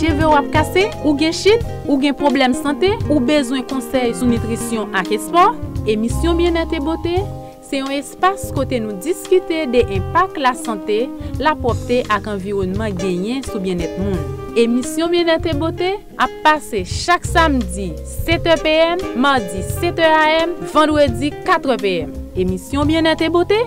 Cheve ou ap kase, ou gen chit, ou gen problem sante, ou bezon konsey sou nitrisyon ak espo. Emisyon Biennete Bote, se yon espas kote nou diskite de impak la sante, la popte ak environman genyen sou biennete moun. Emisyon Biennete Bote, ap pase chak samdi 7 pm, mardi 7 am, vendwedi 4 pm. Emisyon Biennete Bote,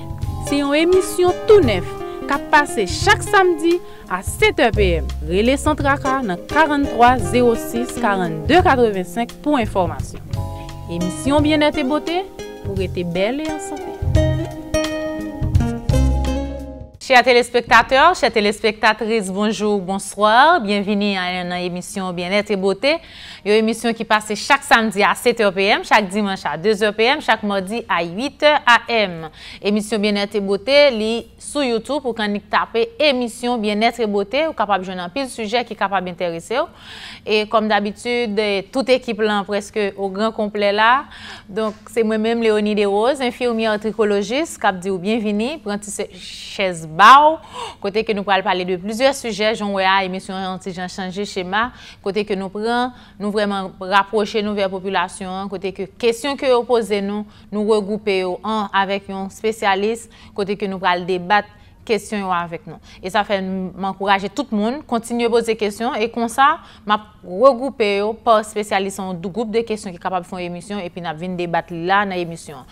se yon emisyon tou nef. ka pase chak samdi a 7 pm. Rele sentra ka nan 4306 4285 pou informasyon. Emisyon Bien eté Bote pou rete bel et en santé. Chère téléspectateurs, chère téléspectatrices, bonjour, bonsoir, bienvenue à une émission Bien-être et beauté. Il y a une émission qui passe chaque samedi à 7h PM, chaque dimanche à 2h PM, chaque mardi à 8h AM. Émission Bien-être et beauté, l'y sous YouTube ou quand il tape émission Bien-être et beauté, ou kapab je n'en pi le sujet qui kapab intéresse ou. Et comme d'habitude, tout équipe l'en presque au grand complet là. Donc, c'est moi-même Léonie Desroses, infirmière et trichologiste, kap di ou bienvenue, Prentice Chesb. baou, kote ke nou pral pale de plizye suje, joun we a emisyon anti jan chanje shema, kote ke nou pran nou vreman raproche nou ve populasyon, kote ke kesyon ke yo pose nou, nou regoupe yo an avek yon spesyalist, kote ke nou pral debat Kèsyon yo avèk nou. E sa fè m'ankouraje tout moun, kontinye boze kèsyon, e kon sa, m'ap regroupe yo pa spesyalisan ou d'ou goup de kèsyon ki kapab fon emisyon, epi nap vin debat la nan emisyon.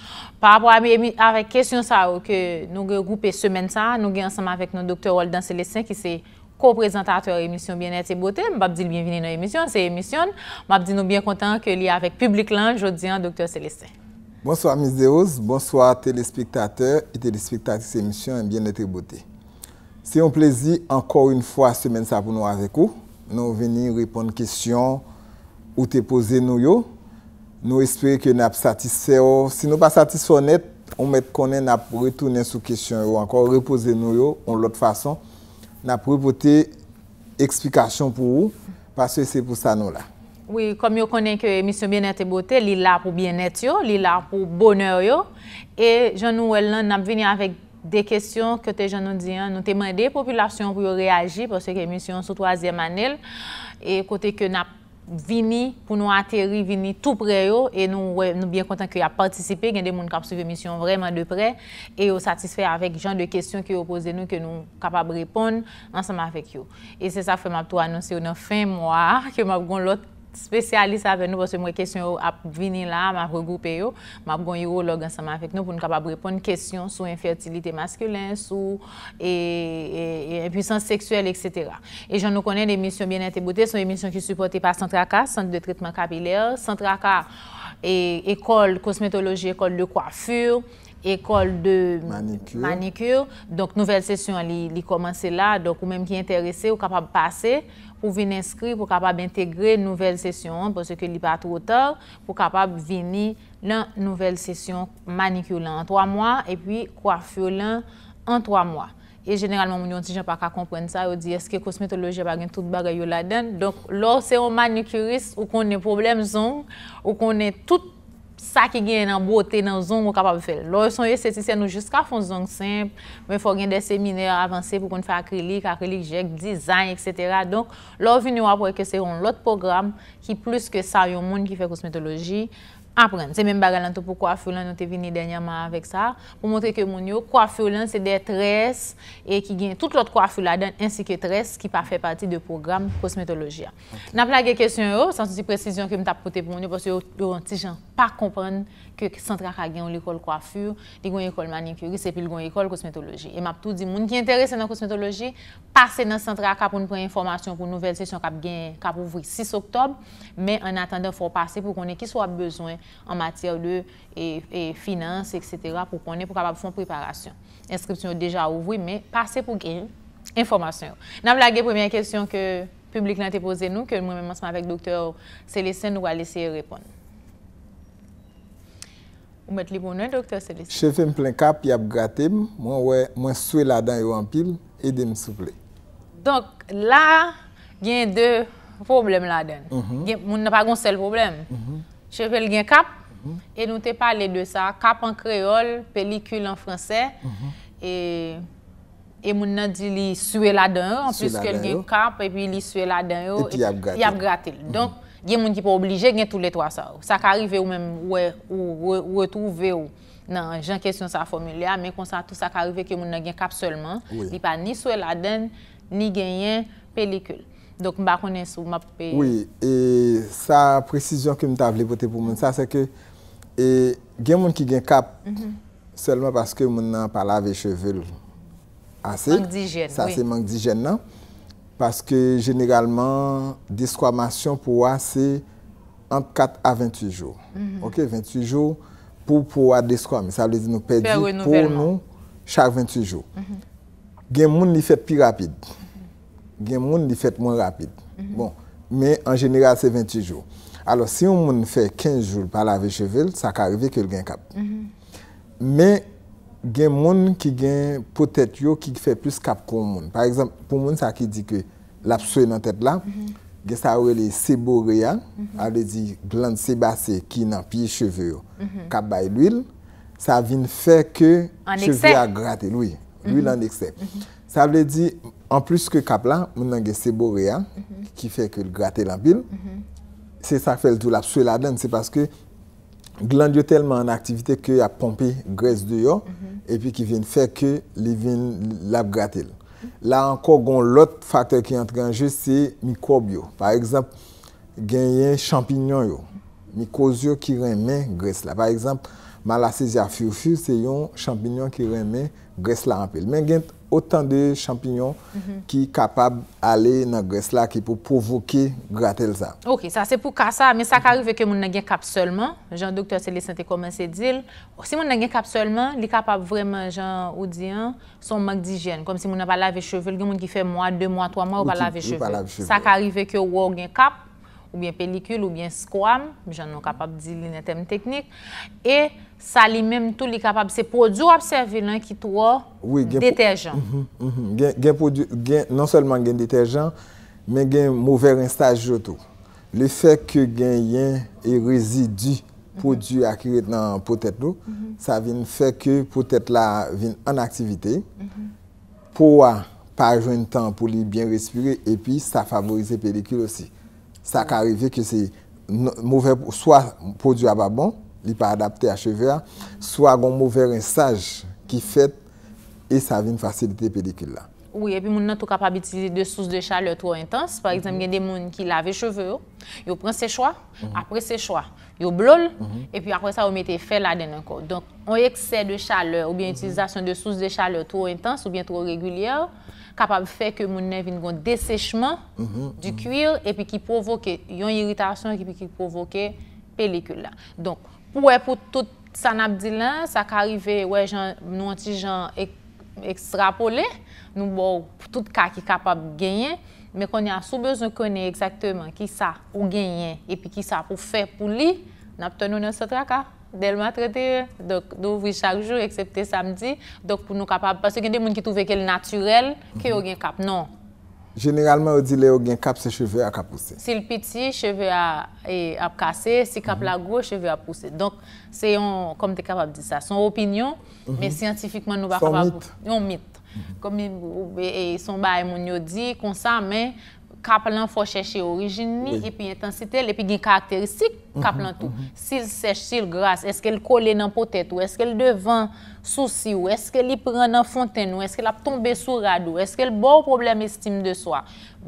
Par apwa avèk kèsyon sa ou ke nou ge groupe semen sa, nou ge ansam avèk nou doktor Roldan Celestin ki se ko-prezentator emisyon Bien-être et Beauté, m'ap di l'bienvinen nan emisyon, se emisyon, m'ap di nou bien kontan ke li avèk publik lan jodi an doktor Celestin. Bonsoir Miss Deoz, bonsoir telespektateur et telespektatis emisyon et bien etre beauté. Si yon plezi, ankor yon fwa semen sa pou nou avek ou, nou veni ripon kestyon ou te pose nou yo. Nou espere ke nap satis se ou, si nou pa satis fonet, ou met konen nap retounen sou kestyon ou ankor ripose nou yo, ou lout fason, nap repote eksplikasyon pou ou, paswe se pou sa nou la. Oui, kom yo konen ke emisyon Bienet et Beauté, li la pou bienet yo, li la pou boner yo. E jan nou el nan nap vini avek de kesyon kote jan nou diyan, nou teman de populasyon pou yo reagi pou seke emisyon sou 3e anel. E kote ke nap vini pou nou ateri vini tout pre yo, e nou bien kontan ki yo a participi, gen de moun kap souf emisyon vreman de pre, e yo satisfè avek jan de kesyon ki yo pose nou, ki yo nou kapab ripon, ansan ma vek yo. E se sa fe map tou anonsi yo nan fin mwa, ki yo map gon lote, spesyaliste apè nou, pò se mwen kèsyon ap vini la, m ap regroupe yo, m ap gwen bon yor log ansama apèk nou, pou nou kapap repon kèsyon sou infertilite maskulen, sou impwisan seksuel, etc. E joun nou konen, de misyon bien ente bote, son de misyon ki supporte pa Santra K, Santre de Tritman Kapilèr, Santra K, et école cosmétologie, école de coiffure, école de manicure. Donc, nouvelle session, elle commence là. Donc, ou même qui est intéressé, ou capable de passer pour venir inscrire, pour capable d'intégrer nouvelle session, parce que n'est pas trop tard, pour capable venir la nouvelle session manicure en trois mois et puis coiffure en trois mois. E genèralman moun yon ti jan pa ka komprenn sa ou di eske kosmetoloji bagen tout bagay yo laden. Donk lor seyon manikurist ou konen problem zonk ou konen tout sa ki genen nan bote nan zonk ou kapab fèl. Lor yon son yon setisyen nou jiska fon zonk semp, mwen fò gen den seminer avanse pou konen fè akrilik, akrilik jek, dizan, etc. Donk lor vini wap wè ke seyon lot program ki plus ke sa yon moun ki fè kosmetoloji. Aprende, se men bagalantou pou kwafulan, nou te vini denyama avèk sa, pou montre ke moun yo, kwafulan se de tres, e ki gen tout lot kwafulan dan, ensi ke tres ki pa fè pati de program kosmetologia. Nap la gen kesyon yo, sans si si presisyon ki m tap pote pou moun yo, pwos yo yon ti jan pa komprende ke sentra ka gen ou l'ikol kwaful, li gwen yikol manikuri, se pil gwen yikol kosmetologie. E map tout di moun ki enterese nan kosmetologie, pase nan sentra ka pou nou prey informasyon pou nouvel sesyon ka pou vri 6 oktob, men an atende fò pase pou konen ki so ap bezwen en matir de finance, etc. pou ponen pou kapap fon preparasyon. Inskriptyon ou deja ouvwi, men pase pou gen informasyon ou. Nan vla gen premyen kesyon ke publik nan te pose nou, ke mwen monsman vek doktor Selesen nou a leseye repon. Ou met li ponen, doktor Selesen? Che fèm plen kap, yap gratèm, mwen souye la den yo anpil, edè m souple. Donk la gen de problem la den. Moun nan pa gon sel problem. Moun nan pa gon sel problem. Chevelle gen kap, mhm. e nou te pa le de sa, kap an kreol, pelikul an fransè, mhm. e, e moun nan di li suel adan yo, an plus ke gen kap, e pi li suel adan yo, e pi ap gratil. Mhm. Don, gen moun ki pa oblige gen tou le toa sa ou. Sa ka arrive ou mèm ou e, ou ou ou ou ou ou ou ou ou ou ou ou ou ou ou ou ou ou. Nan, jan kesyon sa formula, men konsa tout sa ka arrive ke moun nan gen kap solman. Di pa ni suel adan, ni gen yen pelikul. Dok mba konen sou map pe... Oui, e sa presisyon ke mta vle pote pou moun. Sa se ke e gen moun ki gen kap mhm. selman paske moun nan pa lave chevel ase. Mank di jen. Sa se mank di jen nan. Paske generalman diskwamasyon pou wa se ant kat a 28 jou. Ok, 28 jou pou pou wa diskwam. Sa lezi nou pedi pou nou chak 28 jou. Gen moun li fet pi rapid. gen moun li fèt moun rapit. Bon, men en general se 28 jou. Alo, se yon moun fè 15 jou pa lave chevel, sa ka revè ke yon gen kap. Men, gen moun ki gen potèt yo ki fè plus kap kon moun. Par exemple, pou moun sa ki di ke lap souye nan tèt la, gen sa wè li sebo ria, a vle di glan se basè ki nan piye cheve yo. Kap bay l'il, sa vin fè ke cheve a gratel. l'il an eksep. Sa vle di moun, An plus ke kapla, moun an gen sebo rea ki fek yon gratel an pil. Se sa fe l tou lap sou la den, se paske glan diyo telman an aktivite ke yon ap pompe gres de yo epi ki ven fek yon li ven lap gratel. La anko gon lot faktor ki antre anje, se mikob yo. Par ekzamp, gen yon champignon yo. Mikoz yo ki remen gres la. Par ekzamp, malase zya fiu fiu, se yon champignon ki remen gres la an pil. Men gent Otan de champignon ki mhm. kapab ale nan gres la ki pou provoke gratel sa. Ok, sa se pou kasa, men sa ka rive ke moun nan gen kap solman. Jan doktor se le sante koman se dil. Si moun nan gen kap solman, li kapab vreman jan ou diyan son mak dijen. Kom si moun nan pa lave cheve, l gen moun ki fe mwa, de mwa, toa mwa ou pa lave cheve. Ou ki pa lave cheve. Sa ka rive ke wou gen kap, ou bien pelikul, ou bien skwam. Jan nou kapab dil li netem teknik. E... sa li menm tout li kapab, se podyo a bseve lan ki tou a detejan. Gwen, non solman gen detejan, men gen mouver en stajjotou. Le fek gen yen e rezidu podyo akire nan potet nou, sa vin fek pou tet la vin an aktivite, pou a pa jwen tan pou li bien respire, epi sa favorize pelikil osi. Sa ka arrive ki se mouver, swa podyo a babon, li pa adapte a cheveur, swa goun mou veren saj ki fet, e sa vin fasilite pelikula. Oui, e pi moun nan tou kapab itilize de sous de chaleur tro intense. Par exemple, mhm. gen de moun ki lave cheveur, yo pren sechwa, mhm. apre sechwa, yo blol, mhm. e pi apre sa yo mette fel aden anko. Donk, on ekse de chaleur, ou bien itilizasyon de sous de chaleur tro intense, ou bien tro regulyar, kapab fe ke moun nan vin goun desechman du kuir, e pi ki provoke yon iritasyon, e pi ki provoke pelikula. Donk, Pwè pou tout sanabdi lan, sa karive wè nou an ti jan ekstrapole, nou bo pou tout ka ki kapab genyen, mè kon ya sou bezon konen eksekteman ki sa ou genyen epi ki sa pou fe pou li, nap tè nou nan sotra ka, del matre te, dok dou vri chak jou, eksepte samdi, dok pou nou kapab, pwè se gen de moun ki touve ke l natyrel, ki ou gen kap, non. Généralement, on dit que les cap, ses cheveux à cap pousser. Si le petit, cheveux à, à casser. Si cap la gauche, cheveux à pousser. Donc, c'est comme tu es capable de dire ça. Son opinion, mhm. mais scientifiquement, nous ne sommes pas capables C'est un mythe. Mm ils Comme son et on dit comme ça, mais kap lan fò chèche orijini, epi intensitele, epi gen karakteristik mhm, kap lan tou. Mhm. Sil sèche, sil grase, eske li kole nan potèt ou, eske li devan souci ou, eske li pren nan fontèn ou, eske li ap tombe sou rad ou, eske li bo problem estime de swa.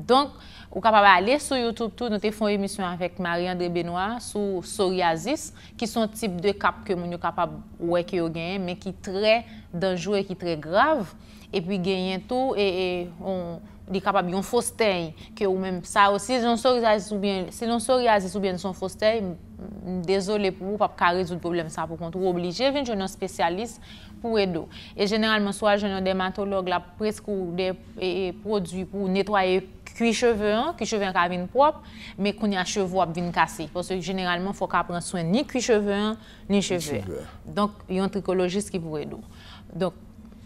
Donk, ou kap ava ale sou YouTube tou, nou te fon emisyon avèk Marie-Andrée Benoit sou Soriazis, ki son tip de kap ke moun yo kap ava ouè ki yo genye, men ki trè danjouè ki trè grav, epi genye tou, e on... di kap ap yon fostey ki ou men sa osi. Si yon sor yazi soubyen son fostey, m dezole pou pou pap ka rezout problem sa pou kontou. Oblije vin jenon spesyalist pou edo. E generalman swa jenon dermatolog la preskou de e, e, produs pou netwaye kwi cheve, kwi cheve an ka vin prop, me kon ya chevo ap vin kasi. Poso genelman fok ap ren soen ni kwi cheve an, ni cheve. Donk yon trikologist ki pou edo.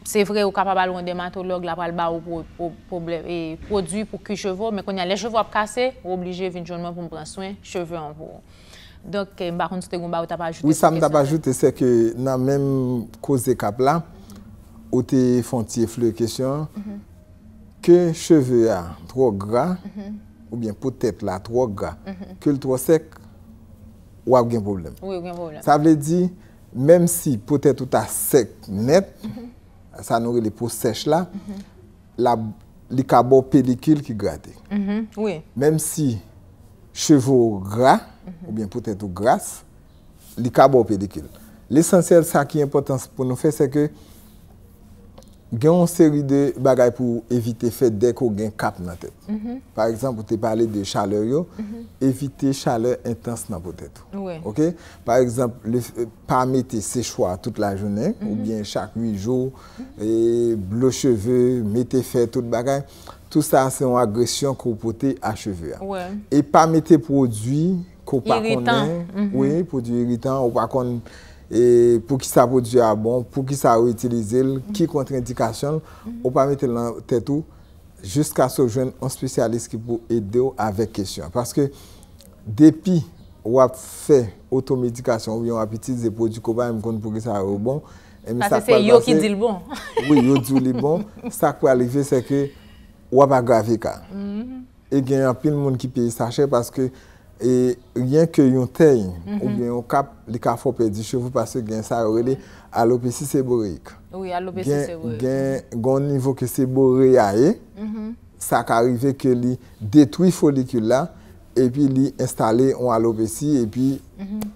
Se vre ou kapabal ou an dematolog la pal ba ou pou blè, e prodü pou ki chevò, men kon yalè chevò ap kase, ou oblije vin jounman pou m pran swen chevò an vò. Dok m bakon sote gounba ou tapajoute. Oui, sa m tapajoute se ke nan menm koze kap la, ou te fonti e fleu kèsyon, ke mhm. chevò a tro gra, mhm. ou bien potet la tro gra, ke mhm. l tro sek, ou ap gen problem. Ou ap gen problem. Sa vle di, menm si potet ou ta sek net, ou, ça nourrit les peaux sèches là, la l'icabo pellicule qui gratte. Mhm, Même si chevaux gras ou bien peut-être grasse, l'icabo pellicule. L'essentiel ça qui est important pour nous faire c'est que gen yon seri de bagay pou evite fe dek ou gen kap nan tet. Mhm. Par exemple, ou te pale de chaleur yo, mhm. evite chaleur intense nan potet. Ouè. Ok? Par exemple, euh, pa mette sechwa tout la jounen, ou mhm. bien chak 8 jou, blo cheveu, mette fe tout bagay, tout sa se yon agresyon ko potet a cheveu. Ouè. E pa mette prodwi ko pa konen. Ouè, prodwi irritan, ou pa konen. E pou ki sa pou diya bon, pou ki sa ou itilize, ki kontre-indikasyon, ou pa mette lan tetou, jiska so jwen an spesyalist ki pou ede ou avek kesyon. Paske depi wap fe otomidikasyon, ou yon apetite ze pou di koba, yon kon pou ki sa ou bon, Sa se se yo ki di l bon. Oui, yo di li bon, sa kwa li ve seke wap agave ka. E gen yon pil moun ki piye sache, paske E, ryen ke yon tey, mhm. ou gen yon kap li ka fopedi chevou pase gen sa yore li alopesi seborik. Oui, alopesi seborik. Gen gon nivou ke sebori ae, sa ka rive ke li detwi folikula, e pi li instale yon alopesi, e pi...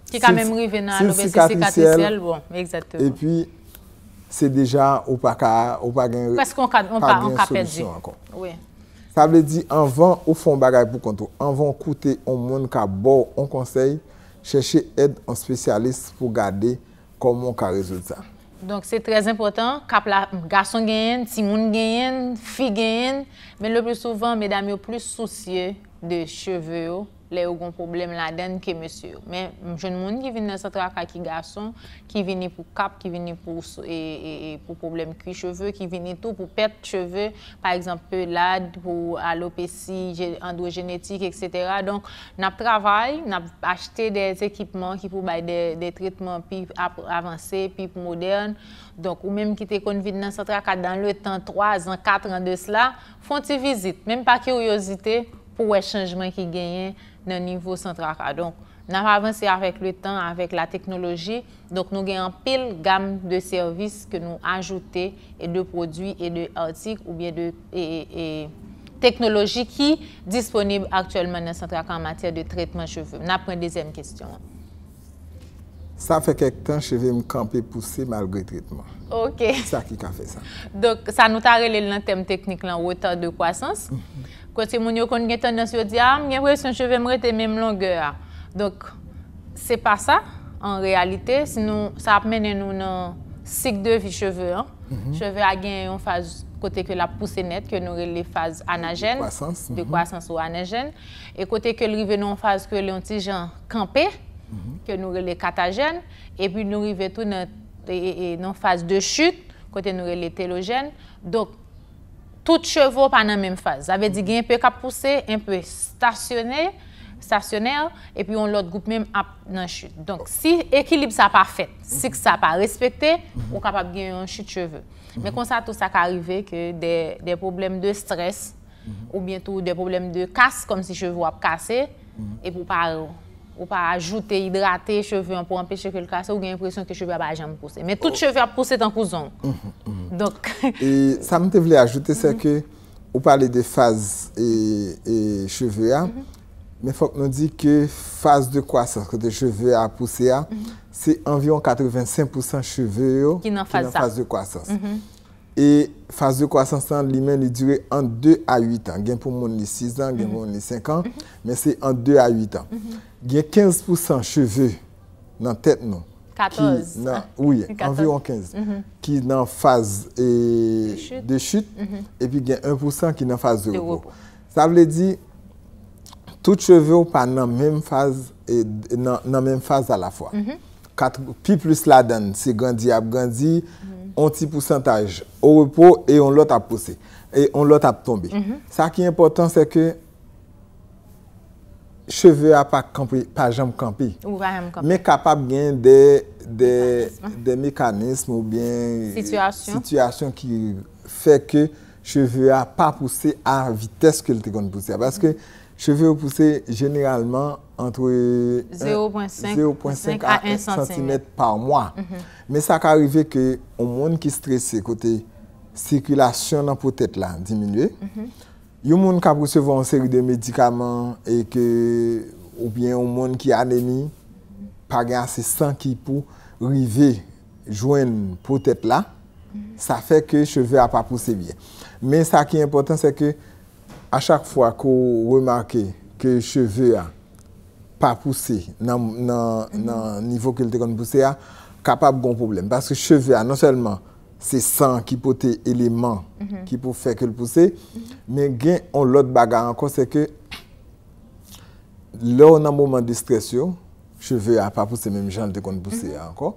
Ki kame mri venan alopesi sikatissel, bon, ekzatel. E pi, se deja ou pa gen solisyon akon. Oui. Sa ble di, anvan ou fon bagay pou kontou, anvan koute ou moun ka bo ou an konsey, chèche ed an spesyalist pou gade komon ka rezultat. Donk, se trez impotant, kap la gason genyen, simoun genyen, fi genyen, men le plou souvan, medami ou plou souciye de cheveyo. le ou goun problem la den ke mese yo. Men, m joun moun ki vin nan satra ka ki gason, ki vini pou kap, ki vini pou e, e, e, problem kri cheve, ki vini tou pou pet cheve, par exemple, lad, pou alopesi, androjenetik, etc. Donk, nap travay, nap achte de ekipman ki pou bay de tritman pi avanse, pi modern. Donk, ou menm ki te kon vin nan satra ka dan le tan 3 an, 4 an de sla, fon ti vizit, menm pa kyo yozite. pou wè chanjman ki genyen nan nivou sentra ka. Donk, nan pa avansi avèk le tan, avèk la teknoloji, donk nou genyen pil gam de servis ke nou ajoute e de prodwi, e de artik, ou bien e, e, e teknoloji ki disponib aktuelman nan sentra ka an matèr de tretman cheve. Nan pren dezem kestyon. Sa fè kek tan cheve mkanpe pousse malgre tretman. Sa ki ka fè sa. Donk, sa nou ta rele lè nan tem teknik lan wè ta de kwasans. Mm-hmm. Kote moun yo kon ngetan nan syo di, ah, a, mwen wè son cheve mwè te mèm longè a. Dok, se pa sa, an realite, sa ap mènen nou nan sik dev yi cheve. Cheve agen yon faz kote ke la pousse net, ke nou wè lè faz anagen, de kwasans mm-hmm. ou anagen. E kote ke lrive nou wè faz ke l'antijan kampe, ke nou wè lè katagen. E pi nou wè tou nan faz de chute, kote nou wè lè telogen. Dok, Tout chevo pa nan menm faz. Zavè di gen yon pe kap pousse, yon pe stasyonè, stasyonè, epi yon lot goup menm ap nan chute. Donk, si ekilib sa pa fèt, si sa pa respèkte, ou kapap gen yon chute cheve. Men konsa tout sa ka arrive ke de problem de stresse, ou bientou de problem de kase, kom si chevo ap kase, epi ou parou. Ou pa ajoute hidrate cheve ou pou empeshe kelka sa ou gen yon presyon ke cheve a bajan mpouse. Men tout cheve a pouse tan kouzon. Sa mwen te vle ajoute se ke ou pale de faze e cheve a, men fok nou di ke faze de kwasans kote cheve a pouse a, se anvion 85% cheve yo ki nan faze de kwasans. E faze de kwasans nan li men li dure an 2 a 8 an. Gen pou moun li 6 an, gen pou moun li 5 an, men se an 2 a 8 an. gen 15% cheveu nan tet nou. 14. Ouye, anveyon 15. Ki nan faze mm-hmm. eh, de chute, epi mm-hmm. gen 1% ki nan faze de wepo. Sa vle di, tout cheveu pa nan menm faze, eh, nan menm faze a la fwa. Mm-hmm. Pi plus la dan, si gandhi ap gandhi, anti-pousantaj, o wepo, e on lot ap posi, e on lot ap tombe. Sa ki important se ke, Cheve a pa jamb kampi, mè kapap gen de mekanisme ou bien situasyon ki fè ke cheve a pa pousse a vites ke lte kon pousse. Baske cheve ou pousse generalman entre 0.5 a 1 cm par mwa. Mè sa ka rive ke ou moun ki stresse kote sirkulasyon nan potet la diminue. Mè sa ka rive ke ou moun ki stresse kote sirkulasyon nan potet la diminue. Mhm. Yon moun kapousevo an seri de medikaman e ke ou bien yon moun ki anemi pa gen ase san ki pou rive jwen potet la sa fe ke cheve a papouse biye. Men sa ki important se ke a chak fwa ko remarke ke cheve a papouse nan nivou ke lte kon pouse a kapab gon problem. Baske cheve a nan selman se san ki pote eleman mhm. ki pou fek el puse. Mhm. Men gen, on lot baga anko, se ke lè ou nan mouman distresyon, cheve a pa puse mèm jan te kon puse mhm. anko.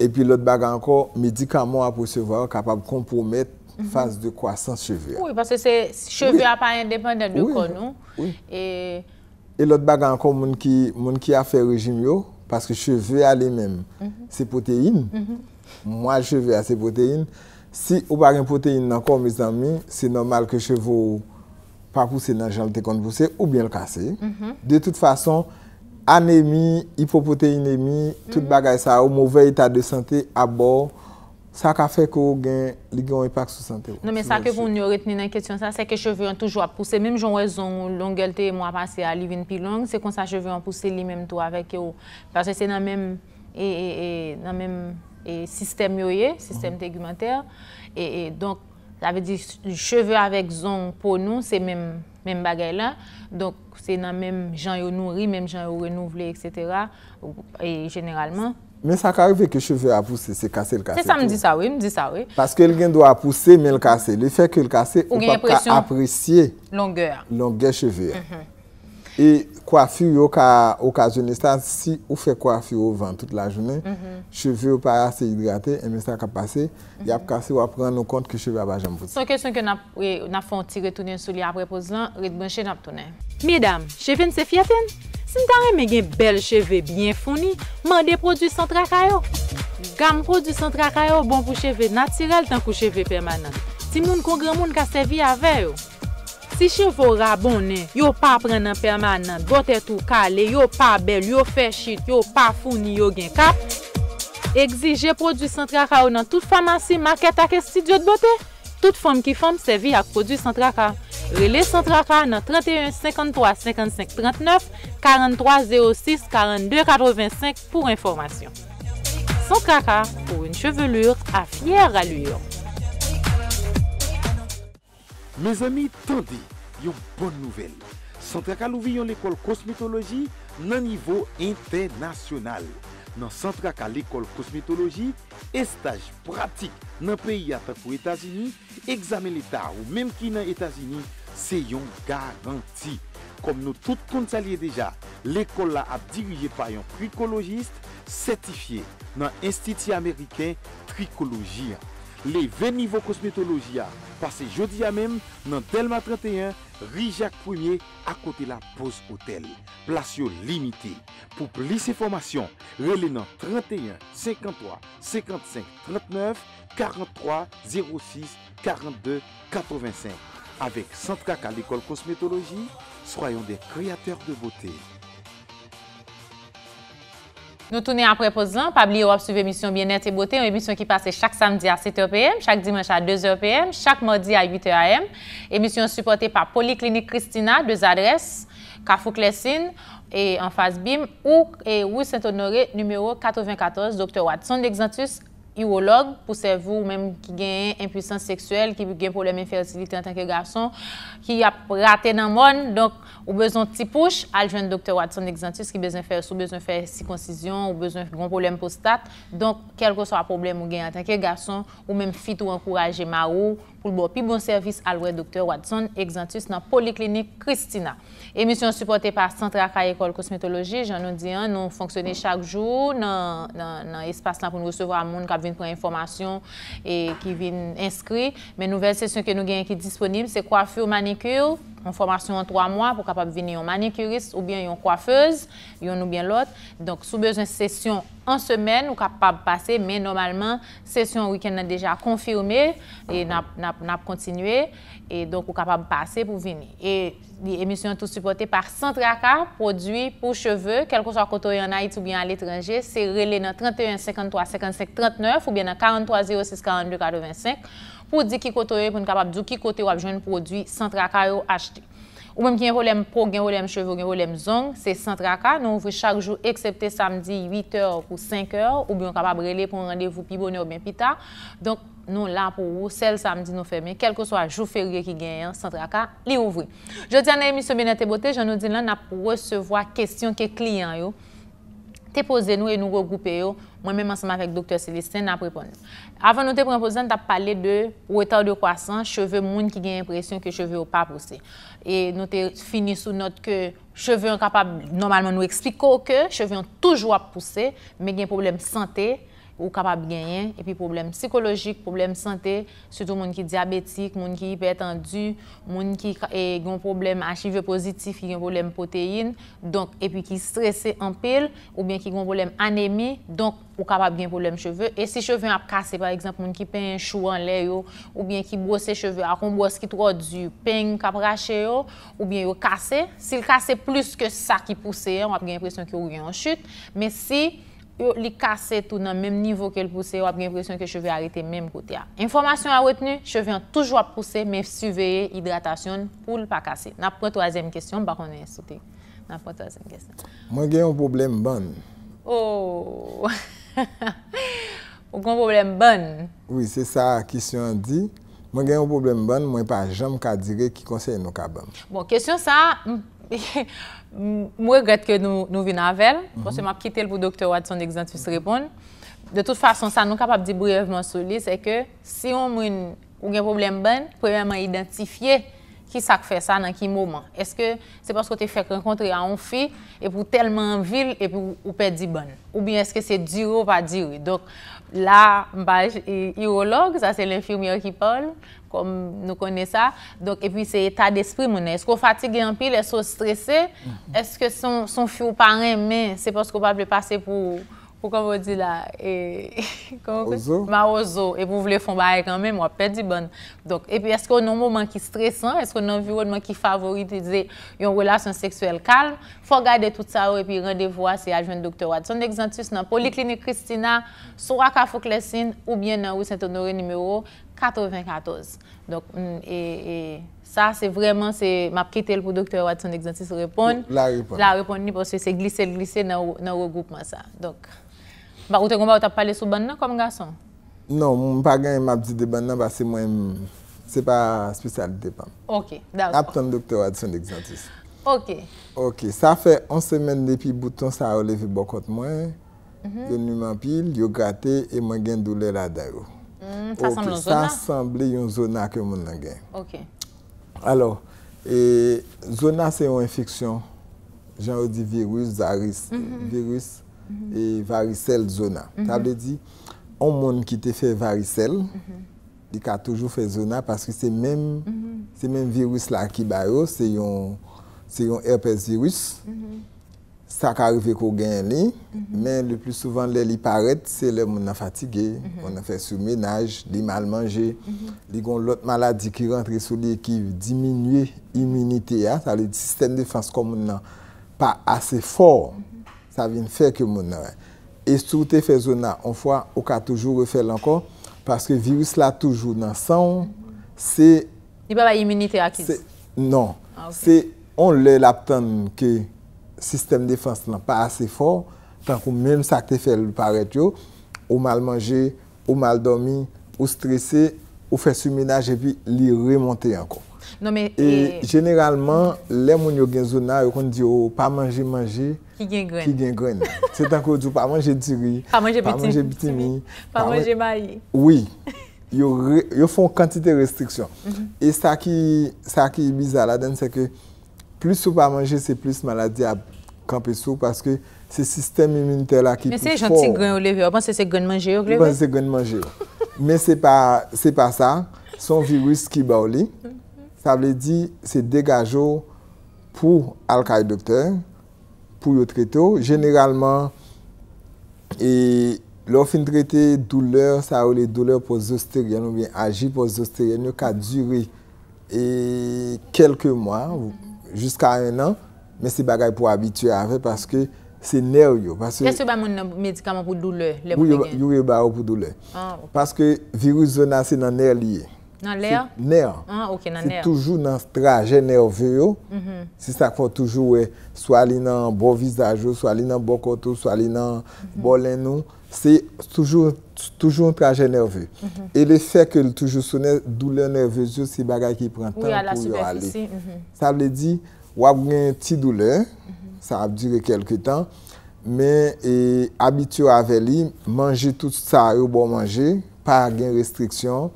E pi lot baga anko, medikamon a puse vè, kapab kompromet fase de kwa san cheve. Ou, parce se cheve a pa independent de kon nou. E lot baga anko, moun ki a fe rejim yo, parce cheve a le mèm, se pote in. Moum. Mwa cheve a se poteyin, si ou bagan poteyin nan kon mizan mi, se normal ke cheve ou pa pouse nan janl te kon pouse, ou bien l kase. Mhm. De tout fason, anemi, hipopoteyinemi, tout bagay sa ou, mouvei etat de sante, abo, sa ka fek ou gen ligyon e pak sou sante. Non, men sa ke pou nou reteni nan ketyon sa, se ke cheve ou an toujwa pouse, menm joun wèzon, longelte mwa pase a livin pi long, se kon sa cheve ou an pouse li menm tou avek yo. Parse se nan menm, e, e, e, nan menm. et système système mm Et, donc, ça veut dire cheveux avec zon pour nous, c'est même même bagaille là. Donc, c'est dans même gens nourris, nourri, même gens renouvelés, renouvelé, etc. Et généralement. Mais ça arrive que cheveux à pousser, c'est casser le casser. C'est ça, me dit ça, oui, me dit ça, oui. Parce que quelqu'un doit pousser, mais le casser. Le fait que le casser, on peut pas apprécier longueur, longueur cheveux. Mhm. E kwafyo yo ka okazyonista si ou fe kwafyo mhm. mhm. yo van tout la jounen, cheve yo para se hidrate, emesta ka pase, yap kase wap pran nou kont ki cheve a bajan mvoti. Son kesyon ke nap fon tire tounen sou li ap repoz lan, Red Banshe nap tounen. Medam, cheve nse fiaten? Sin tanre me gen bel cheve byen founi, mande produs antra kayo? Gam produs antra kayo bon pou cheve natiral tankou cheve permanant. Si moun kongre moun ka sevi a ver yo? Si chevora bonen, yo pa prenen permanen, do te tou kale, yo pa bel, yo fechit, yo pa founi, yo gen kap, egzije produsantra ka ou nan tout famansi market ak esti diot bote, tout fom ki fom sevi ak produsantra ka. Rile santra ka nan 31535539, 43064285 pou informasyon. Santra ka pou un chevelur a fyer aluyon. Mez ami, tondi! bonne nouvelle. Kalouvi ouvre l'école cosmétologie nan niveau international. Dans qu'à l'école cosmétologie, et stage pratique dans pays à aux États-Unis, examen l'État ou même qui dans États-Unis, c'est une garantie. Comme nous tous connaissons déjà, l'école là a dirigé par un tricologiste certifié dans l'Institut américain Tricologie. Le ve nivou kosmetologi a pase jodi a mem nan Telma 31, Rijak 1e, akote la Poz Hotel. Plasyon limité pou plise formasyon rele nan 31, 53, 55, 39, 43, 06, 42, 85. Awek Sant Kaka L'Ecole Kosmetologi, soyon de kreatèr de botè. Nou toune an prepoz lan, pabli yo wap soub emisyon Biennette et Beauté, an emisyon ki pase chak samdi a 7 pm, chak dimensya a 2 pm, chak mardi a 8 am. Emisyon supporte pa Poliklinik Kristina, 2 adres, ka Fouklesine, en fase Bim, ou Saint-Honoré, n. 94, Dr. Watt. Son dexantus.com uolog pou servou ou menm ki gen impwisans seksuel, ki gen problem infertilite an tanker gason, ki ap rate nan mon, donk ou bezon ti pouche, al gen Dr. Watson Exantus ki bezon fersou, bezon fersi konzizyon, ou bezon kon problem postat, donk kelko sa problem ou gen an tanker gason ou menm fit ou an kouraje marou pou lbo pi bon servis al wè Dr. Watson Exantus nan Poliklinik Kristina. Emisyon supporte pa Santra Kayekol Kosmetologi, jan nou diyan, nou fonksyone chak jou, nan espas lan pou nou souvwa a moun ka vin pre informasyon e ki vin inskri. Men nouvel sesyon ke nou gen ki disponib se kwafe ou manikur an formasyon an 3 mwa pou kapab vin yon manikurist ou bien yon kwafez yon ou bien lot. Donk sou bezan sesyon an semen ou kapab pase men normalman sesyon wiken nan deja konfirme e nan ap kontinue e donk ou kapab pase pou vin. E Di emisyon tout supporte par Centraka, prodwi pou cheveu, kelkou sa koto yon ait ou bien al etranje, se rele nan 3153 55 39 ou bien nan 4306 4285 pou di ki koto yon pou nou kapap do ki kote wap joun prodwi Centraka yo achete. Ou bem ki yon volem pou, gen volem cheveu, gen volem zon, se Centraka, nou vwe chak jou eksepte samdi 8h ou 5h ou bien kapap rele pou yon randevou pi bonè ou ben pita. Nou la pou ou, sel samdi nou feme, kel ko swa jou ferye ki gen yon, sentra ka, li ouvri. Jodi anay miso menete bote, jen nou di lan ap resevo a kestyon ke klyen yo. Te pose nou e nou regroupe yo, mwen menseman vek Dr. Celestine ap repon. Avan nou te prempose an, tap pale de ou etan de kwasan, cheve moun ki gen impresyon ke cheve ou pa puse. E nou te fini sou not ke cheve an kapab, normalman nou ekspliko ke cheve an toujwa puse, me gen problem sante. ou kapab genyen, epi problem psikolojik, problem sante, sotou moun ki diabetik, moun ki hipe etan du, moun e, ki gen problem acheve pozitif, gen problem poteyin, epi ki stresse en pil, ou bien ki gen problem anemi, donk ou kapab gen problem cheve. E si cheve an ap kase, par exemple, moun ki pen chou an le yo, ou bien ki bose cheve, akon bose ki tro adu, pen kapra che yo, ou bien yo kase, si l kase plus ke sa ki puse, an ap gen impresyon ki ou gen chute, men si... yo li kase tou nan menm nivou ke l pou se, wap gen presyon ke cheve arite menm kote a. Informasyon a wetenu, cheve an toujwa pou se, menf suveye hidratasyon pou l pa kase. N ap pran to a zem kesyon, bakon en sote. N ap pran to a zem kesyon. Mwen gen yon problem bon. Oh! Yon kon problem bon. Oui, se sa, kesyon di, mwen gen yon problem bon, mwen pa jom ka dire ki konsey yon ka bon. Bon, kesyon sa, mwe gret ke nou vi navel, konse mhm. m ap kitel pou doktor wad son exentifis repon, de tout fason sa nou kapap di breveman sou li, se ke si yon mwen ou gen problem ben, pou yon mwen identifiye ki sak fe sa nan ki mouman, eske se pas kote fèk renkontre ya an fi epou telman vil epou ou pe di ben, ou bin eske se duro pa diri, dok la mbaj yorolog, sa se l'infirmier ki pal, kom nou kone sa, et pi se etat d'espri mounen. Esko fatigye anpil, esko stresse, mm. eske son fyou parem, men se pos ko pa ple pase pou... pour vous dites là, et... Et vous voulez faire un quand même, moi, perdre bon. Donc, et puis, est-ce qu'on a un moment qui est stressant? Est-ce qu'on a un environnement qui favorise une relation sexuelle calme? Il faut garder tout ça et puis rendez-vous à ce jeune docteur Watson. Son dans Polyclinique Christina, soit à Cafouclessin ou bien dans Saint-Honoré numéro 94. Donc, mm, et. Ça, c'est vraiment, c'est ma pétale pour le docteur Watson, exercice répondre. La réponse. La parce que c'est glisser, glisser dans le regroupement. Ça. Donc. Baroute Goumba ou ta pale sou banna kom gason? Non, moun pa gen yon map di de banna ba se mwen, se pa spesyalite pam. Ok, d'akor. Aptan doktorat son egzantis. Ok. Ok, sa fe on semen depi bouton sa oleve bokot mwen yon mhm. numan pil, yon kate e mwen gen doule la darou. Mm, ok, sa semble yon zona ke moun lan gen. Ok. Alors, e zona se yon infeksyon jan ou di virus, zaris, mhm. virus E varicel zona. Ta le di, an moun ki te fe varicel, mhm. li ka toujou fe zona, paske se men virus la ki bayo, se yon herpes virus, sa ka rive kou gen li, men le plus souvan li li paret, se le moun an fatige, moun mhm. an fe soumenaj, li mal manje, mhm. li gon lot maladi ki rentre sou li, ki diminue imunite ya, ta le di, sistem defanse kou moun an pa ase fòr, Sa vin fèk yo moun nan wè. E sou te fè zon nan, an fwa, ou ka toujou refèl an kon, paske virus la toujou nan san, se... Ni ba ba iminite akiz? Non. Se, an lè lapten ke sistem defans nan pa asè for, tankou menm sa te fèl paret yo, ou mal manje, ou mal domi, ou stresse, ou fè submenaj, epi li remonte an kon. E genelman, le moun yo genzou nan, yo kon di yo pa manje manje, ki gen gwen. Se tanko di yo pa manje diri, pa manje bitimi, pa manje mayi. Oui, yo fon kantite restriksyon. Mhm. E sa ki ibiza la den, se ke plus yo pa manje, se plus maladi a kampe sou, paske se sistem imunite la ki pou for. Men se yon ti gwen yo leve, yo panse se gwen manje yo leve? Yo panse se gwen manje yo, men se pa sa, son virus ki baoli. Sa vle di se degajo pou alkay doktor, pou yo treto. Generalman, e, lor fin trete douleur, sa ou le douleur pou zosterian ou agi pou zosterian yo ka dure. E kelke mwa, jusqu'a en an, me se bagay pou abitue ave, paske se ner yo. Pese ou ba moun nan medikaman pou douleur? Ou yo ba ou pou douleur. Ah, paske virus zonase nan ner liye. Nan lè? Nè an. Ah, ok nan lè an. Se toujou nan traje nèrve yo, se sa kon toujou we, swa li nan bon vizaj yo, swa li nan bon kontou, swa li nan bon lè nou, se toujou, toujou nan traje nèrve. Mhm. E le fek ke toujou sou nè, doule nèrve yo, se bagay ki pran tan pou yo ale. Ou ya la superficie. Sa le di, wap gen ti doule, sa mhm. ap dire kelke tan, men e abityo ave li, manje tout sa yo bon manje, pa gen restriksyon,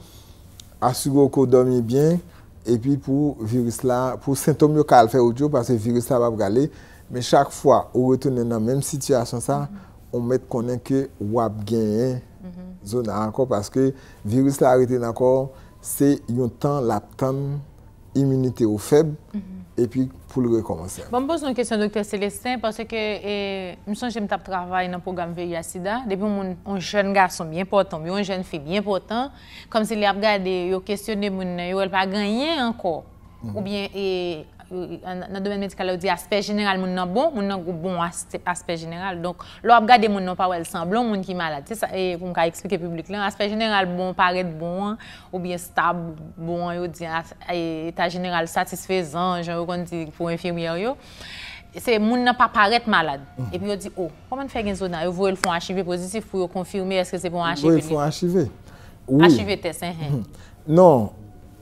Asugou kou domi bien E pi pou viris la Pou sintom yo kalfe ou diyo Pase viris la wap gale Me chak fwa ou retene nan menm sityasyon sa On met konen ke wap genyen Zou nan akor Pase viris la rete nan akor Se yon tan lap tan Immunite ou feb et puis pour le recommencer. Bon, je me pose une question, docteur Célestin, parce que je eh, me que je travaille dans le programme VIH SIDA. Depuis mon, un jeune garçon bien important, une jeune fille bien important, comme s'il a regardé, il a questionné, il n'a pas gagné encore. Mhm. Ou bien, et, eh, dans euh, le domaine médical, on dit aspect général, mon bon, mon nan bon aspect général. Donc, l'on regarde moun pas pa wèl semblant, moun ki malade. c'est ça et pour expliquer public, l'aspect général bon paraît bon, hein, ou bien stable bon, hein, on dit, état général satisfaisant, je veux dit pour infirmière yo. C'est mon nan ne paraît malade. Mm. Et puis, on dit, oh, comment on fait qu'ils zona? Yo vous le font achiver positif pour confirmer, est-ce que c'est bon achiver? Vous le font achiver. Oui. test, hein, mm-hmm. Non.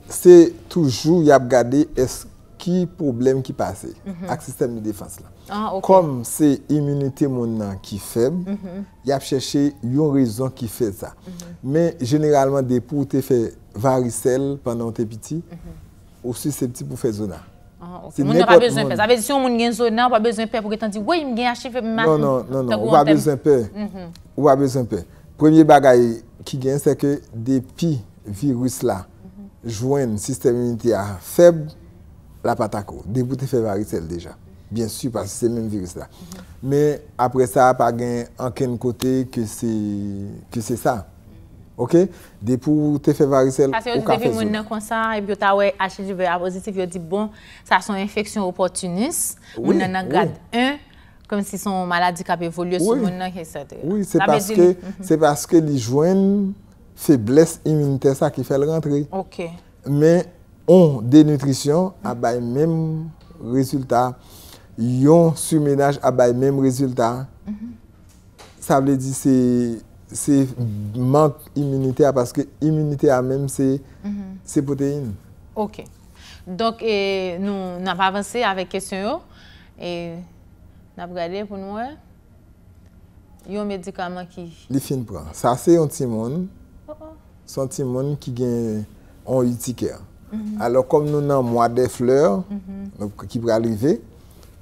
C'est toujours, il a regardé, est-ce ki problem ki pase mhm. ak sistem ni defans la. Ah, Kom se imunite moun nan ki feb, mhm. yap cheshe yon rezon ki feza. Mhm. Men generalman de pou te fe varisel pandan te piti, ou se se piti pou fe zona. Ah, moun nera bezon feza. A vez, si yon moun gen zona, wap bezon pe pou getan di, woy m gen yache fe man? Non, non, non, wap bezon pe. Wap bezon pe. Premier bagay ki gen se ke depi virus la, jwen sistem imunite a feb, la patakou. De pou te fevarisel deja. Bien su, pasi se men virus la. Men apre sa, pa gen anken kote ke se sa. Ok? De pou te fevarisel. Asi yo di vi mounen konsan, e bi yo ta wey HGBA pozitif, yo di bon, sa son infeksyon opportunis, mounen nan gade un, kom si son maladi ka pe volye sou mounen. Oui, se euh, paske mhm. li jwen feblesse immunite sa ki fel rentre. Ok. Men yon denutrisyon a bay mèm rezultat, yon sumenaj a bay mèm rezultat, sa vle di se mank imunite a, paske imunite a mèm se potein. Ok. Donk nou nan pa avanse avèk kèsyon yo, nan pa gade pou nou e, yon medikaman ki? Li fin pou an. Sa se yon timon, oh, oh. son timon ki gen an yotikè an. Mm-hmm. alo kom nou nan mwade fleur ki mm-hmm. pralive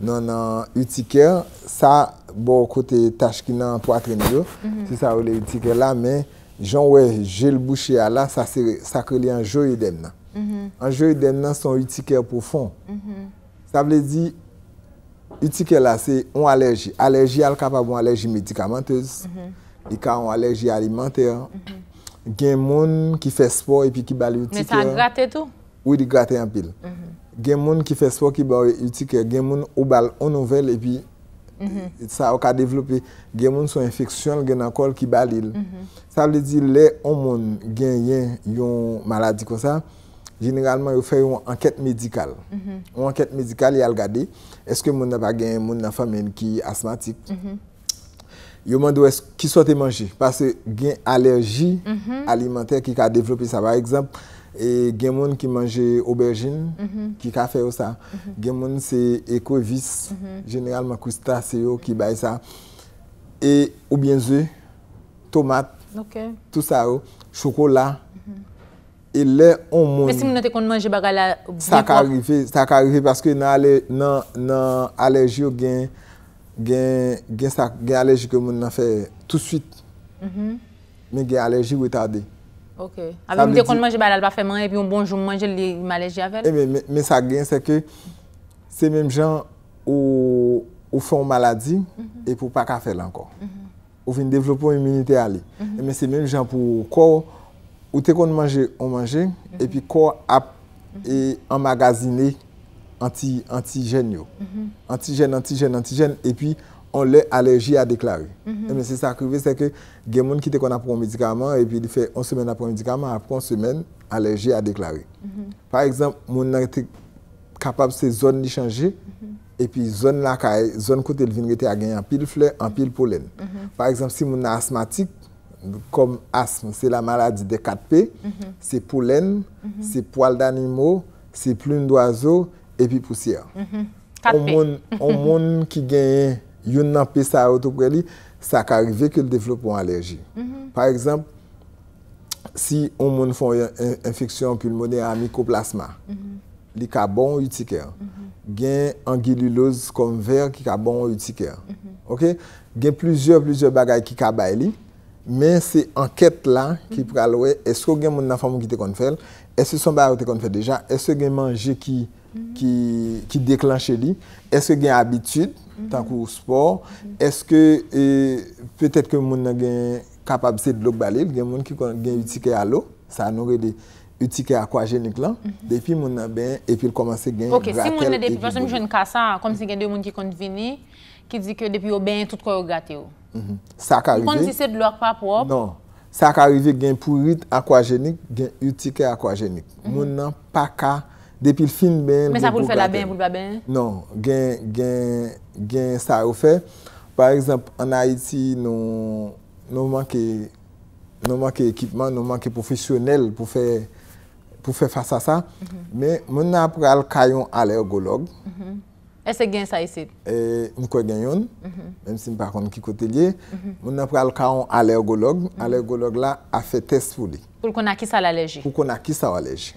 nou nan utike sa bo kote tach ki nan patre nyo mm-hmm. si sa ou le utike la jan we jel bouchi a la sa kreli an jo yu dem nan an jo yu dem nan son utike profon sa ble di utike la se on alerji alerji al kapabon alerji medikamentez e ka on alerji alimenter gen moun ki fe sport e pi ki bali utike sa grate tou Ou di grate yon pil. Mhm. Gen moun ki fespo ki bawe yotike, gen moun ou bal onovel, epi sa ou ka mhm. devlopi. Gen moun sou infeksyon, gen akol ki balil. Sa vle di, le on moun gen yen yon maladi kon sa, generalman yon fè yon anket medikal. Yon anket medikal yal gade, eske moun apag gen moun nan famen ki asmatik. Yon moun dwe ki sote manje. Pase gen alerji mhm. alimenter ki ka devlopi. Sa va ekzamp, E gen moun ki manje auberjine, mhm. ki ka fe yo sa. Mhm. Gen moun se ekwe vis, mhm. genelman kustase yo ki bay sa. E oubyen zoe, tomat, tout sa yo, chokola, e le on moun. E si moun nan te kon manje bagala, oubyen pa? Sa ka rife, sa ka rife, paske nan alerji yo gen alerji ke moun nan fe tout suite. Men gen alerji yo etade. Avèm te kon manje balal pa fèman e pi yon bonjou manje li malè jè avèl? Mè sa gen se ke se mèm jan ou fèm maladi e pou pa ka fèl ankor. Ou fin devlopon imunite alè. Mè se mèm jan pou kò ou te kon manje an manje mhm. e pi kò ap mhm. emmagazine anti-jen yo. Anti-jen, mhm. anti-jen, anti-jen e pi... on l'a allergie à déclarer. Mais mhm. c'est ça c'est que il a des gens qui ont pris un médicament et puis il fait une semaine après un médicament, après une semaine, allergie à déclarer. Mhm. Par exemple, mon été capable ces zones de changer mhm. et puis zone là zone côté le vin a gagné un pile fleur, un pile pollen. Par exemple, si mon asthmatique comme asthme, c'est la maladie des 4P, c'est pollen, c'est poils d'animaux, c'est plumes d'oiseaux et puis poussière. On monde qui gagne yon nan pe sa a otopre li, sa ka rive ke l devlopon alerji. Mhm. Par exemple, si yon moun foun yon infeksyon ki yon moun yon amikoplasma, mhm. li ka bon yon tiker. Mhm. Gen an gilulose kon ver ki ka bon yon tiker. Gen plizur plizur bagay ki ka bay li, men se anket la ki pralowe, esko gen moun nan foun moun ki te kon fel, esko son ba yon te kon fel deja, esko gen manje ki ki deklanche li, esko gen abitud, tan kou sport, eske, e, petet ke moun nan gen kapabse d'lok balil, gen moun ki kon gen utike alo, sa anore de utike akwajenik lan, mhm. depi moun nan ben, epil komanse gen gratel, Ok, si moun nan depi, vason mou jen kasa, kom si gen dè moun ki kon divini, ki di ke depi yo ben, tout kon yo gratel. Mm, sa ka rive, kon si se d'lok pa prop, non, sa ka rive gen purit akwajenik, gen utike akwajenik, mhm. moun nan pa ka, depi fin ben, men sa pou l'fe la ben, pou l'ba ben non. gen sa ou fe. Par exemple, an Haiti, nou manke ekipman, nou manke profesyonel pou fe fasa sa. Mhm. Men, mwen ap pral kayon alergo log. Mhm. E se gen sa isi? E, mwen kwen gen yon, mhm. mwen ap pral kayon alergo log. Alergo log la, a fe test fwou li. Pou l kon a ki sa l alerji? Pou l kon a ki sa l alerji.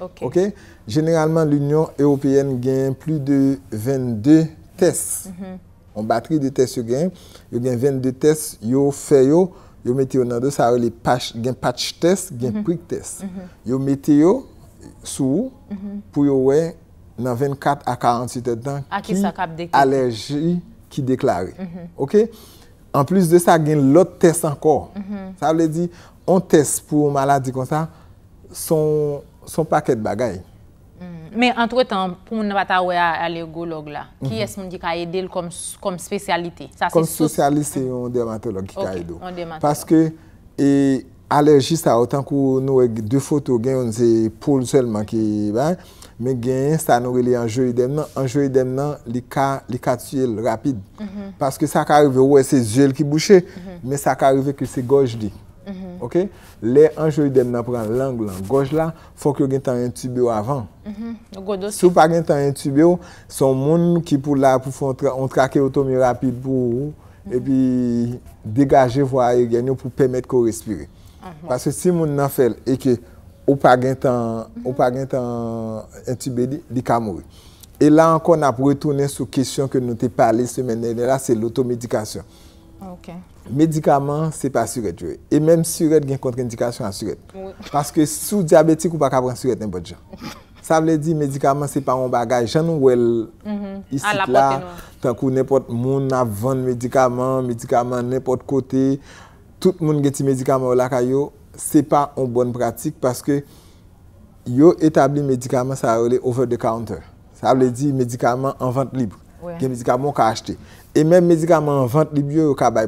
Generalman, l Union Européenne gen plus de 22 test. Mwen ap pral kayon On batri de test yo gen, yo gen 22 test, yo fe yo, yo mete yo nan de sa ou li gen patch test, gen mhm. prick test. Mhm. Yo mete yo sou mhm. pou yo we nan 24 a 48 etan ki alerji ki deklari. En plus de sa gen lot test ankor. Sa ou le di, on test pou maladi konta son paket bagayi. Men entretan, pou moun nan pata wè a legolog la, ki es moun di ka edel kom spesyalite? Kom spesyalite se yon dematolog ki ka edo. Ok, yon dematolog. Paske e alerjist a otan kou nou e de fotou gen yon zè poul zèlman ki, men gen yon stan nou re li anjou edem nan, anjou edem nan li ka tsyel rapide. Paske sa ka revè wè se zyel ki bouchè, men sa ka revè ki se gojdi. Ok, lè anjou yon nan pran lang lan goj la, fòk yon gen tan yon tibè yo avan. Mm-hmm, yon go dosi. Si yon pa gen tan yon tibè yo, son moun ki pou la pou fòn trake otomi rapide pou ou, mm-hmm. epi degaje vwa yon gen yo pou pèmet ko respire. Ah, moun. Pase si moun nan fel, eke, yon mm-hmm. pa gen tan yon tibè di, di ka mou. E la ankon apre tounen sou kesyon ke nou te pale semenen, e la se l'otomidikasyon. Ok, moun. médicament, ce n'est pas sûr. Et même sûr il y contre-indication à Parce que sous diabétique, ou ne peut pas prendre un n'importe Ça veut dire que médicament, ce n'est pas un bagage. Je ne sais pas là. Tant que n'importe qui a vendre des médicaments, médicaments n'importe côté, tout le monde a des médicaments, ce n'est pas une bonne pratique parce que yo établi médicaments, ça a over the counter. Ça veut dire que médicaments en vente libre. Il des médicaments qu'on acheter. Et même médicaments en vente libre, il y a des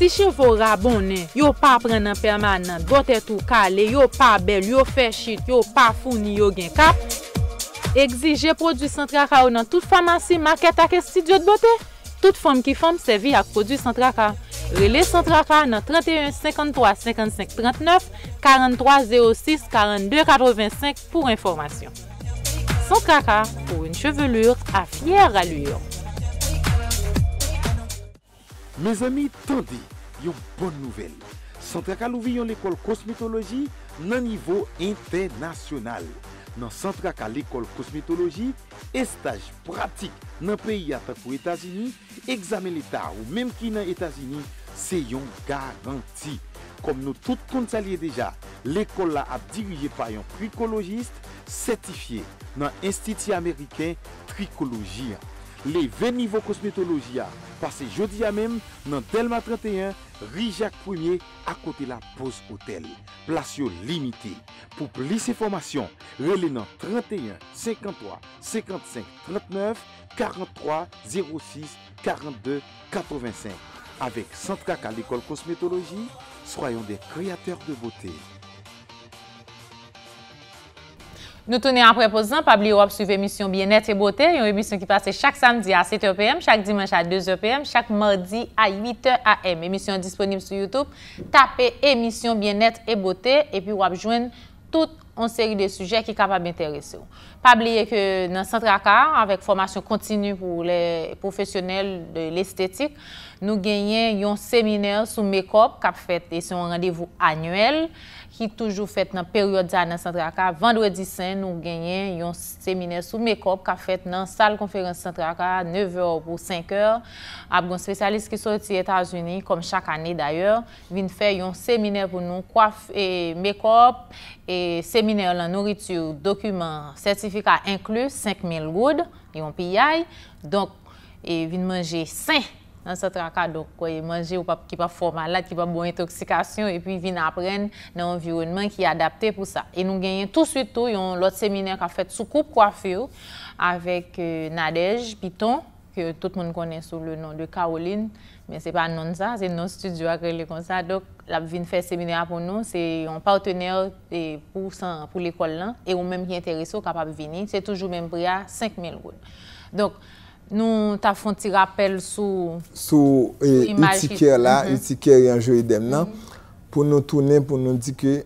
Si chevoura bonen, yo pa prenen permanen, do te tou kale, yo pa bel, yo fechit, yo pa founi, yo gen kap, egzije prodwisantra ka ou nan tout famansi market ak esti diot bote, tout fom ki fom sevi ak prodwisantra ka. Rile santra ka nan 31535539-4306-4285 pou informasyon. Santra ka pou un chevelur a fyer aluyon. Mez ami, tande, yon bon nouvel. Santra ka louvi yon ekol kosmetologi nan nivou internasyonal. Nan Santra ka l'ekol kosmetologi, estaj pratik nan peyi atakou Etasini, examen l'Etat ou menm ki nan Etasini, se yon garanti. Kom nou tout kontalye deja, l'ekol la ap dirije pa yon trikologiste, sertifiye nan Institut Ameriken Trikologien. Le ve nivou kosmetologi a pase jodi a mem nan Telma 31, Rijak 1e, akote la Poz Hotel. Plasyon limiti pou plise formasyon rele nan 31, 53, 55, 39, 43, 06, 42, 85. Awek Sant Kaka L'Ecole Kosmetologi, soyon de kreator de botte. Nous tournons après présent, pas oublier de suivre l'émission Bien-être et Beauté, une émission qui passe chaque samedi à 7h PM, chaque dimanche à 2h PM, chaque mardi à 8h AM. Émission disponible sur YouTube. Tapez émission Bien-être et Beauté et puis vous joindre toutes an seri de sujè ki kapab interese ou. Pabliye ke nan Santraka, avek formasyon kontinu pou le profesyonel de l'estetik, nou genyen yon seminer sou Mekop kap fet, e son randevou anuel, ki toujou fet nan peryodja nan Santraka, vendredi sen nou genyen yon seminer sou Mekop kap fet nan sal konferans Santraka, 9 or pou 5 or, ap gon spesyalist ki soti Etasuni, kom chak ane d'ayor, vin fe yon seminer pou nou kwaf e Mekop, e seminer semener la noritur dokumen sertifika inklu 5,000 goud, yon pi yay, donk e vin manje sen nan se traka donk kwa e manje ou pa ki pa fwa malat, ki pa bon intoxikasyon, e pi vin apren nan environman ki adapte pou sa. E nou genyen tout suite tou oh, yon lot semener ka fet soukoup kwa fyou, avek euh, Nadej Piton, ke tout moun konen sou le nan de Kaolin, Men se pa nan sa, se nan studio akre li kon sa, dok la bi vin fè seminer apon nou, se yon partener pou l'ekol lan, e ou menm ki enteresou kap ap vini, se toujou menm pria 5 mil goun. Dok nou ta fon ti rappel sou... Sou itikèr la, itikèr yon jou idem nan, pou nou tounen, pou nou dikè,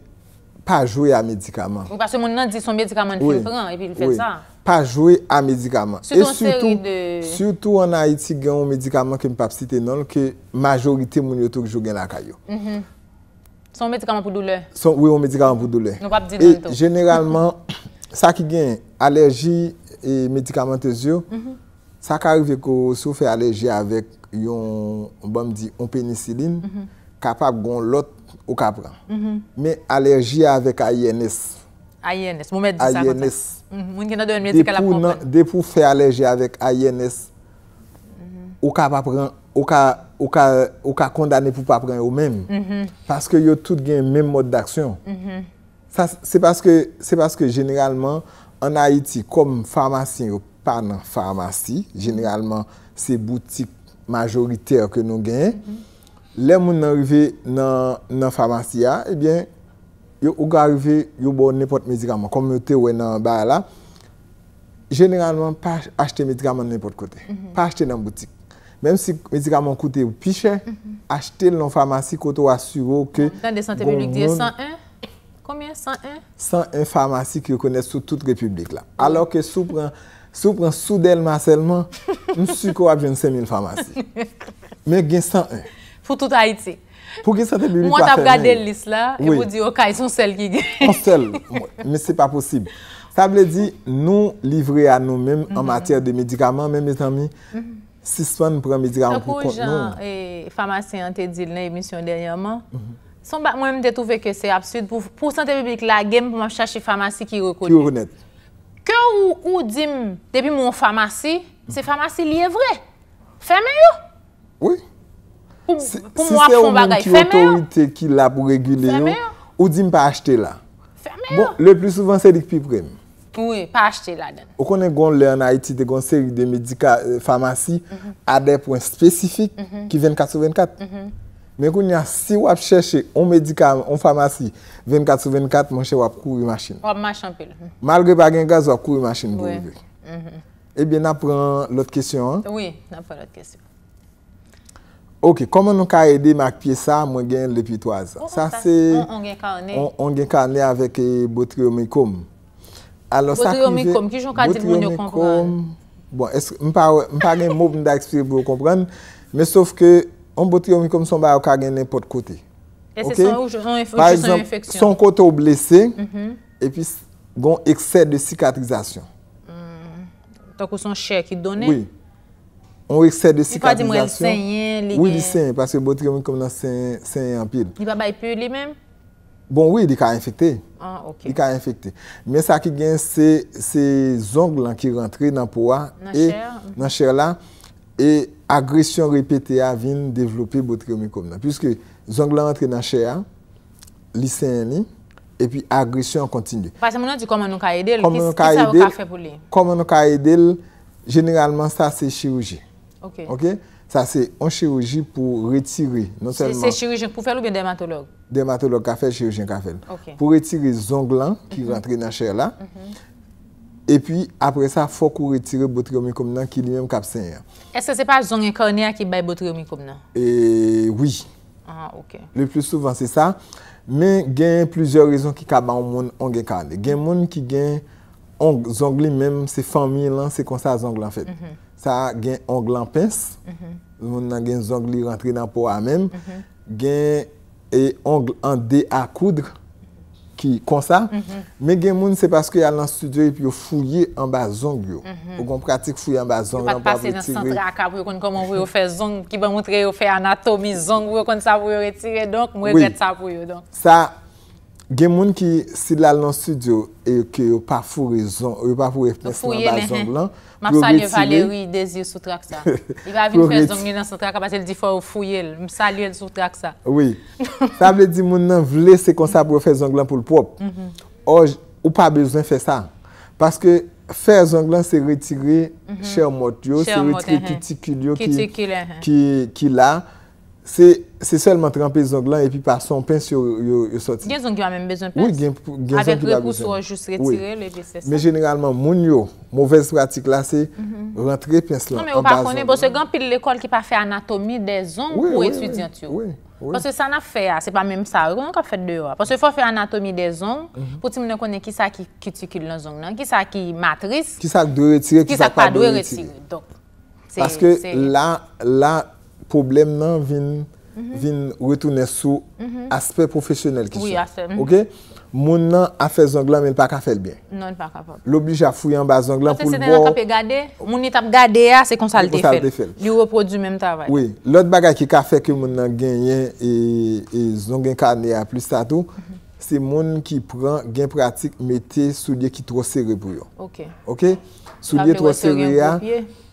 pa jou yon medikaman. Ou pasè moun nan di son medikaman fil fran, e pi li fè sa. Ou pasè moun nan di son medikaman fil fran, e pi li fè sa. pa jwe a medikaman. Et surtout, en Haïti gen yon medikaman kem pap sitenon, ke majorite moun yotok jo gen akayo. Mhm. Son medikaman pou doule. Son, wè, yon medikaman pou doule. E generalman, sa ki gen alerji e medikaman tez yo, sa karive ko soufe alerji avèk yon, bom di, yon penicilin, kapap gon lot ou kapran. Me mhm. alerji mhm. avèk a INS. INS, mou mèd disa. INS. Mhm. Moun kè nan dè yon mèd sè kè la ponpon. Dè pou fè alèjè avèk INS, ou ka kondanè pou pa prèn ou mèm. Mhm. Paske yo tout gen mèm mod d'aksyon. Mhm. Sè paske genelman, an Haiti, kom farmasyon, ou pa nan farmasyon, genelman, se boutik majoritèr ke nou gen, lè moun nan rive nan farmasyon, eh e bè, yo ou ga rive, yo bo nepot medikaman, komyote ou enan ba la, jeneralman pa achete medikaman nepot kote, pa achete nan boutik. Mem si medikaman kote ou piche, achete loun farmasy kote ou asuro ke goun moun. Dan de Santé-Méliouk diye 101? 1001 farmasy ki yo kone sou tout republik la. Alo ke sou pren sou del masellman, msou kwa bjen 5.000 farmasy. Men gen 101. Fou tout Haiti. Mwen tap gade l lis la, e pou di, ok, yon sel ki gen. Yon sel, men se pa posib. Sa ble di, nou livre a nou men an mhm. matere de medikaman, men men tan mi, si swan pou an medikaman pou kont nou. Sakou jan, e, famasi an te dil nan emisyon denyaman, mhm. son bak mwen mwen te touve ke se apsud, pou santé publik la gen, pou mwen chache famasi ki rekonen. Ki ou vounet. Ke ou ou dim, depi mwen famasi, se famasi liye vre? Feme yo? Oui. Si se ou moun ki otorite ki la pou regile yo, ou di m pa achete la? Ferme yo. Bon, le plou souvan se dik pi prem? Oui, pa achete la den. Ou konen goun lè an a iti de goun seri de medika, famasi, adè pwen spesifik ki 24 ou 24? Men koun ya, si wap chèche on medika, on famasi, 24 ou 24, manche wap kou yu machin? Wap machan pil. Mhm. Malre bagen gaz wap kou yu machin? Oui. Ebe, na pren l'ot kèsyon? Oui, na pren l'ot kèsyon. Ok, koman an ka ede mak piye sa, mwen gen lepitoaz. Sa se... On gen ka ane. On gen ka ane avèk e, botri omikom. Botri omikom, ki joun katil moun yo konpran? Bon, mwen pa gen moun mwen da ekspire pou yo konpran, men sof ke, an botri omikom son ba yo ka gen nè pot kote. Ese son ou joun infeksyon? Son kote ou blese, mhm. epi gon eksè de sikatrizasyon. Hmm. Tako son chè ki donè? Oui. on excès de cicatrisation. Oui, il sain, parce que bon comme dans sain sain en pile. Il va bail lui-même. Bon oui, il est infecté. Ah, OK. Il est infecté. Mais ça qui gagne c'est ces ongles qui rentrent dans poids et dans chair là et agression répétée a vient développer botryomycome là puisque les ongles rentrent dans chair li et puis agression continue. Parce que maintenant comment nous aider, quest peut Comment nous aider Généralement ça c'est chirurgie. Ok? Sa se, an chirurji pou retire, non selman... Se chirurji pou fèl ou biye dermatolog? Dermatolog ka fèl, chirurji ka fèl. Ok. Pou retire zong lan ki rentre nan chè la. E pi, apre sa, fò kou retire botri omi koum nan ki li mèm kapsen ya. E se se pa zong ekane ya ki bay botri omi koum nan? E, wii. Ah, ok. Le plus souvan se sa. Men gen plizor rezon ki kaba ou moun onge kande. Gen moun ki gen zong li mèm se fami lan se konsa zong lan fèt. Sa gen ongle an pens, mhm. moun nan gen zong li rentre nan po a men, mhm. gen e ongle an de a koudre, ki konsa, mhm. men gen moun se paske yalans studio ep yo fouye an ba zong yo, ou kon pratik fouye an ba zong, an pa vretire. Se pati pase nan sentra a ka pou yon kon komon vwe yo fe zong, ki ba moutre yo fe anatomi zong, vwe kon sa pou yon vretire, donk mou regret sa pou yon donk. Sa... Gen moun ki si la e eh, eh. lan su diyo e yo pafou refnes nan da zonglan, ma psa liyo vali ou yi dezye sou trak sa. I va avin fè zonglan nan sa trak a bas el di fò ou fou yel, msa liyo el sou trak sa. Oui, sa vle di moun nan vle se konsa pou fè zonglan pou l'prop. Mm-hmm. Or, ou pa bezwen fè sa. Paske fè zonglan se retiri mm-hmm. chèr mot yo, se retiri eh, kiti kil yo ki la. Se selman trempè zonk lan, epi pa son, pens yo yon soti. Gen zonk yo amèm bezon pens? Oui, gen zonk yo amèm bezon pens. Avek rekous ou anjous retire le desesan. Men generalman, moun yo, mouvez pratik la, se mhm. rentre pens lan. Non, men ou pa konen, pose gen pil lekol ki pa fè anatomi de zonk, ou esudient yo. Pose sa na fè ya, ah, se pa mèm sa ronk ap fè dewa. Pose fò fè anatomi de zonk, mhm. pou ti mnen konen ki sa ki kütikil lan zonk nan, ki sa ki matris, ki sa ki dwe retire, ki sa ki pa dwe retire poublem nan vin mhm. retounen sou mhm. aspekt profesyonel ki chon. Mhm. Moun nan afer zonglan men pa ka fel byen. L'oblij a fuyan ba zonglan pou l'bo. Moun etap gade a, se konsalte fel. Li ou reprodu menm travay. Lout bagay ki ka fek moun nan genyen e zonglen ka ne a plus tatou, se moun ki pran gen pratik mette sou liye ki tro seri pou yo. Ok. Ok? Sou liye tro seri ya.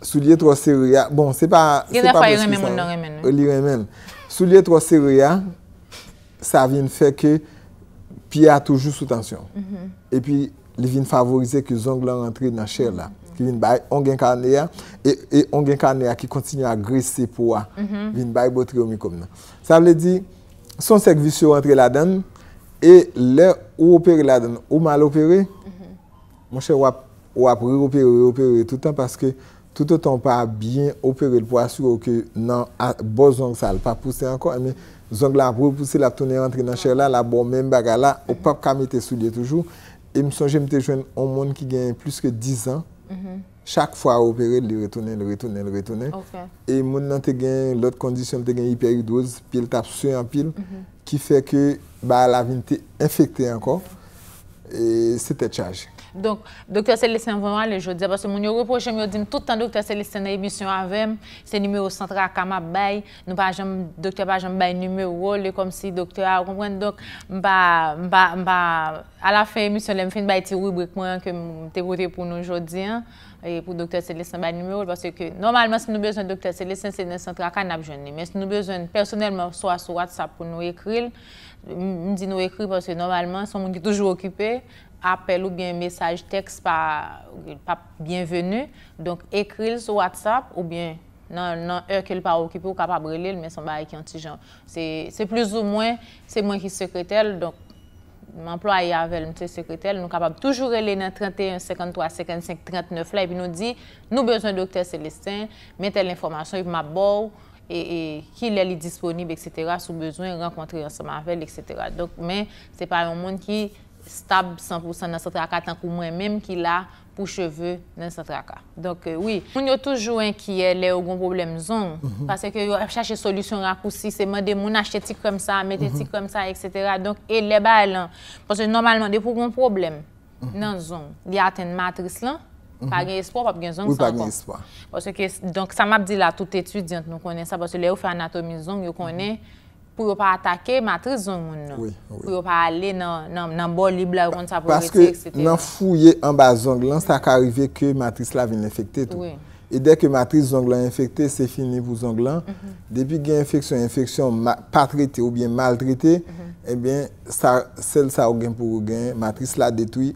Sou liye tro seri ya. Bon, se pa... Se pa fay remen moun nan remen. Liye remen. Sou liye tro seri ya, sa vin feke piya toujou sou tansyon. Mhm. E pi, li vin favorize ki zong lan rentre nan chè la. Mhm. Ki vin bay on gen kane ya e, e on gen kane ya ki kontinu a gre se po a. Mhm. Vin bay botri ou mi kom nan. Sa vle di, son sekvi sou rentre la denm, E lè, ou opere la den, ou mal opere, mwen mhm. chè wap ou ap rire opere, rire opere tout an, paske tout an pa biyen opere l pou asyro ke nan bo zonk sa l pa pousse ankon, zonk la pou pousse la pou tounen rentre nan chè la, la bon men baga la, ou mhm. pap kamite souliye toujou. E mson jèm te jwen an moun ki gen plus ke 10 an, mhm. chak fwa opere, l re tounen, l re tounen, l re tounen. E moun nan te gen lot kondisyon te gen hiperidose, pil tap suy an pil, ki fè ke ba la vin te enfekte anko, e se te chaje. Donk, Dr. Selesen vwen wale jodi, parce moun yo reproche m yodin, toutan Dr. Selesen na emisyon avem, se nimeyo sentra akama bay, nou pa ajem, Dr. pa ajem bay nimeyo wole, kom si Dr. a romwen, donk, m ba, m ba, a la fin emisyon lèm fin bay ti rubrik mwen, kem te vote pou nou jodi, e pou Dr. Selesen bay nimeyo wole, parce ke normalman se nou bezon Dr. Selesen, se nye sentra akama nabjone, men se nou bezon personelman, swa sou WhatsApp pou nou ekril, m di nou ekri panse normalman son moun ki toujou okipe, apel ou bien mesaj, tekst pa bienvenu, donk ekri l sou WhatsApp ou bien nan er ke l pa okipe ou kapab rele, l men son ba ek yon ti jan. Se plus ou mwen, se mwen ki sekretel, donk m anplo a yave l mte sekretel, nou kapab toujou rele nan 31, 53, 55, 39 la, epi nou di nou bezon Dr. Celestin, men tel informasyon yon m abou, e ki lè li disponib etsètera sou bezwen renkontri yon semanvel etsètera. Donk men, se pa yon moun ki stab 100% nan satraka tankou mwen menm ki lè pou cheve nan satraka. Donk euh, oui, moun yo toujou enki lè yon goun problem zonk mhm. pase ke yon chache solusyon rakousi seman de moun achete ti krom sa, mette mhm. ti krom sa etsètera. Donk e lè ba elan, pase normalman de pou goun problem mhm. nan zonk. Di aten matris lan, Mhm. Pa gen espo, pa gen zonk sa ankon. Oui, pa gen espo. Donk sa map di la tout etudiant nou konen sa, pwè se lè ou fè anatomi zonk, pou yon pa atake matris zonk moun, pou yon pa ale nan bol lible, ou kon sa projete, etc. Pwè se nan fouye anba zonk lan, sa ka arrive ke matris la vin l'infekte. E dek ke matris zonk lan infekte, se fini pou zonk lan, mhm. depi gen infeksyon-infeksyon pa trete ou bien mal trete, mhm. e eh ben, sel sa ou gen pou ou gen, matris la detoui,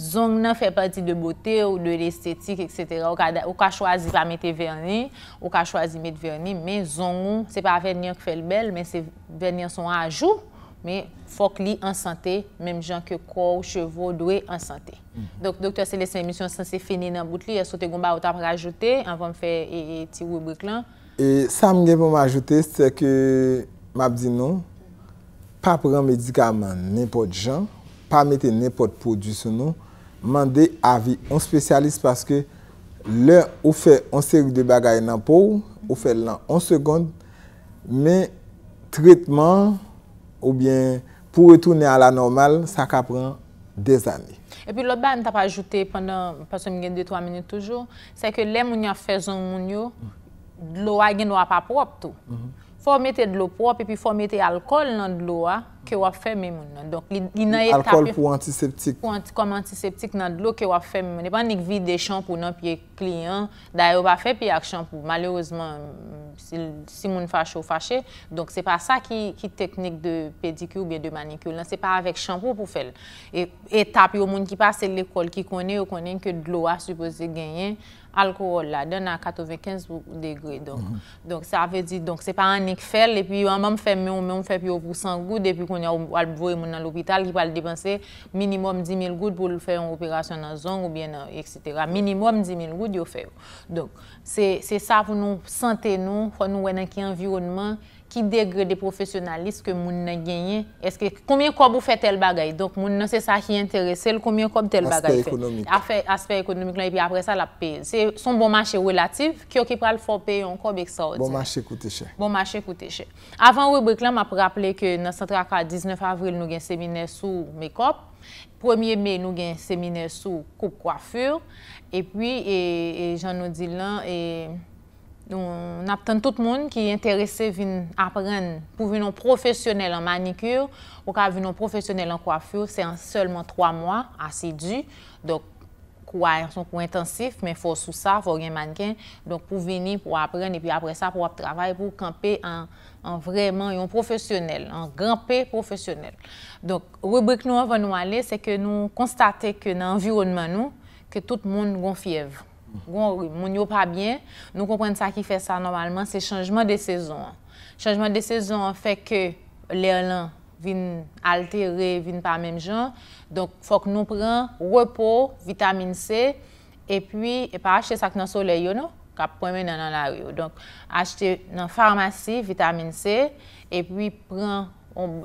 Zong nan fè pati de botè ou de l'estètik, etc. Ou ka chwazi pa mette verni, ou ka chwazi mette verni, men zong ou, se pa ven nyan k fè l'bel, men se ven nyan son ajou, men fòk li ansante, menm jan ke kò ou chevò, dwe ansante. Mm-hmm. Dok Dr. Céleste Mémission, sanse fè ni nan bout li, esote goumba wot ap rajoute, an vam fè ti wè bèk lan. E sa mnye pou m'ajoute, se te ke map di nou, pa pran medikaman, nen pot jan, pa mete nepot produsyon nou, mande avi. On spesyalise paske lè ou fè an seri de bagay nan pou, ou fè lè an on sekond, mè tritman, ou bè pou retounen an la normal, sa ka pran de zan. E pi lò bè an tap ajoute penan pasom gen 2-3 minit toujou, se ke lè moun ya fè zon moun yo, lò a gen wap apop tou. Fò mète d'lò prop, e pi fò mète alkol nan d'lò a, ke wafè mè moun nan. Alkol pou antiseptik. Kom antiseptik nan, lò ke wafè mè moun. Nè pa nèk vi de chan pou nan piye kliyen, daye ou pa fe pi ak chanpou. Malerouzman, si moun fache ou fache, donk se pa sa ki teknik de pediky ou bi de maniky ou la, se pa avek chanpou pou fel. E tap yo moun ki pase l'ekol ki konen, yo konen ke dlo a supose genyen, alkorol la, den a 95 degre. Donk se pa anik fel, epi yo an moun fe, moun fe pi yo pou 100 gout, epi konye al vwoy moun nan l'opital, ki pal depanse minimum 10.000 gout pou l'fè yon operasyon nan zon ou bien etc. Mm-hmm. Minimum 10.000 gout Donc, c'est ça pour nous santé, nous, pour nous avoir un environnement qui dégrade des professionnalistes que nous avons gagné. Est-ce que combien de vous faites tel bagaille Donc, nous c'est ça qui intéresse, combien de tel bagaille Aspect économique. aspect économique, et puis après ça, la paix. C'est son bon marché relatif qui occupera le fort payer encore extraordinaire. Bon marché coûte cher. Bon marché coûte cher. Avant, je m'a rappeler que dans le centre 19 avril, nous avons un séminaire sur mes copes. Premye me nou gen seminer sou koup kwafur. E pwi, e jan nou di lan, e nou naptan tout moun ki enterese vin apren pou vinon profesyonel an manikur. Ou ka vinon profesyonel an kwafur, se an solman 3 mwa, ase di. Dok, kwa yon son kou intensif, men fò sou sa, fò gen manikin. Donk pou vini, pou apren, epi apre sa pou ap travay, pou kampe an manikur. an vreman yon profesyonel, an granpe profesyonel. Donk, rubrik nou an van nou ale, se ke nou konstate ke nan environman nou, ke tout moun gonfyev. Gon, moun yo pa byen, nou kompren sa ki fe sa normalman, se chanjman de sezon. Chanjman de sezon feke le lan vin alteri, vin pa menm jan, donk, fok nou pren repo, vitamine C, epi, epa achese ak nan soley yon nou, kap premen nan nan la reyo. Donk, achete nan farmasy, vitamine C, epi pran,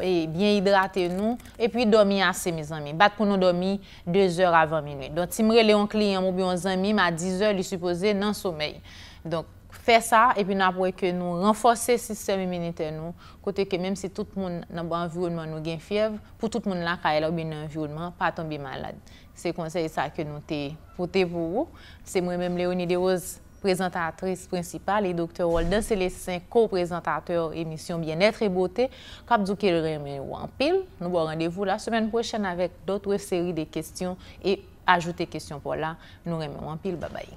e bien hidrate nou, epi domi ase mi zami. Bat pou nou domi, 2 or avan minu. Donk, si mre leon kliyam ou bi 11 an mi, ma 10 or li supose nan somey. Donk, fe sa, epi nan apwe ke nou renfose sistem iminite nou, kote ke menm si tout moun nan ba envirounman nou gen fiev, pou tout moun la kaje la ou bi nan envirounman, paton bi malad. Se konsey sa ke nou te pote pou ou, se mre menm leon ide oz, prezentatris principale et Dr. Walden, se les 5 co-prezentateurs émission Bien-être et beauté, Kabdoukele Rémy Wampil. Nou bo rendez-vous la semaine prochaine avec d'autres séries de questions et ajouter questions pour l'an. Nou Rémy Wampil, bye-bye.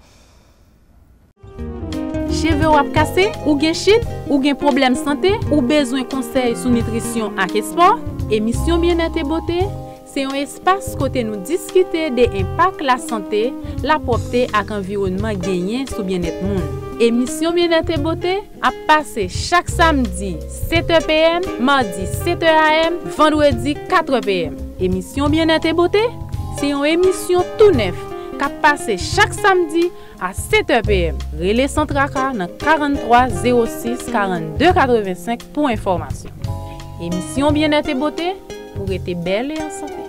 Cheveux wap kase, ou gen chit, ou gen probleme santé, ou bezon conseil sou nutrition ak espo, émission Bien-être et beauté, Se yon espas kote nou diskite de impak la sante, la propte ak environman genyen sou bienet moun. Emisyon Bienet e Bote a pase chak samdi 7 pm, mardi 7 am, vendredi 4 pm. Emisyon Bienet e Bote se yon emisyon tou nef ka pase chak samdi a 7 pm. Rele sentra ka nan 4306-4285 pou informasyon. Emisyon Bienet e Bote pou rete bel e an sante.